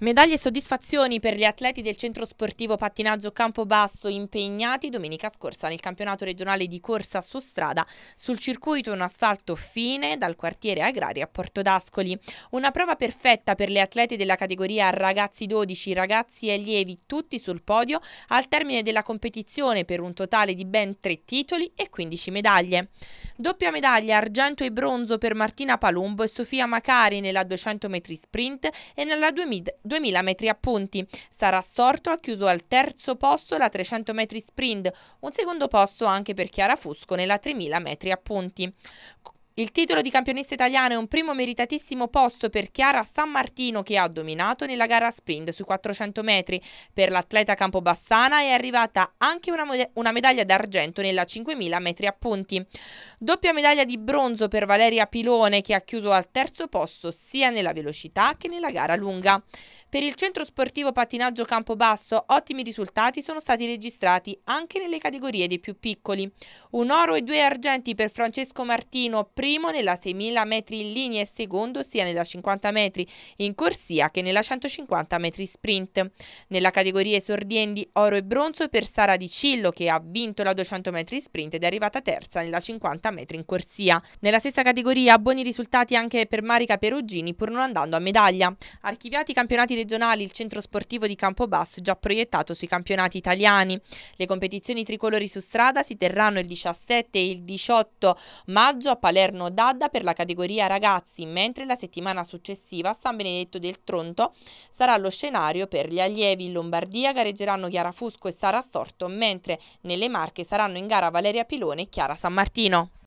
Medaglie e soddisfazioni per gli atleti del centro sportivo pattinaggio Campobasso impegnati domenica scorsa nel campionato regionale di corsa su strada sul circuito un asfalto fine dal quartiere agrario a Porto d'Ascoli. Una prova perfetta per le atlete della categoria ragazzi 12, ragazzi e allievi tutti sul podio al termine della competizione per un totale di ben 3 titoli e 15 medaglie. Doppia medaglia argento e bronzo per Martina Palumbo e Sofia Macari nella 200 metri sprint e nella 2000 2000 metri a punti. Sarà Storto ha chiuso al terzo posto la 300 metri sprint, un secondo posto anche per Chiara Fusco nella 3000 metri a punti. Il titolo di campionessa italiana è un primo meritatissimo posto per Chiara San Martino che ha dominato nella gara sprint sui 400 metri. Per l'atleta campobassana è arrivata anche una, una medaglia d'argento nella 5000 metri a punti. Doppia medaglia di bronzo per Valeria Pilone che ha chiuso al terzo posto sia nella velocità che nella gara lunga. Per il centro sportivo pattinaggio Campobasso ottimi risultati sono stati registrati anche nelle categorie dei più piccoli. Un oro e due argenti per Francesco Martino, primo primo nella 6000 metri in linea e secondo sia nella 50 metri in corsia che nella 150 metri sprint. Nella categoria esordienti oro e bronzo per Sara Di Cillo che ha vinto la 200 metri sprint ed è arrivata terza nella 50 metri in corsia. Nella stessa categoria buoni risultati anche per Marica Perugini pur non andando a medaglia. Archiviati i campionati regionali, il centro sportivo di Campobasso già proiettato sui campionati italiani. Le competizioni tricolori su strada si terranno il 17 e il 18 maggio a Palermo Salerno Dadda per la categoria ragazzi, mentre la settimana successiva San Benedetto del Tronto sarà lo scenario per gli allievi. In Lombardia gareggeranno Chiara Fusco e Sara Sorto, mentre nelle Marche saranno in gara Valeria Pilone e Chiara San Martino.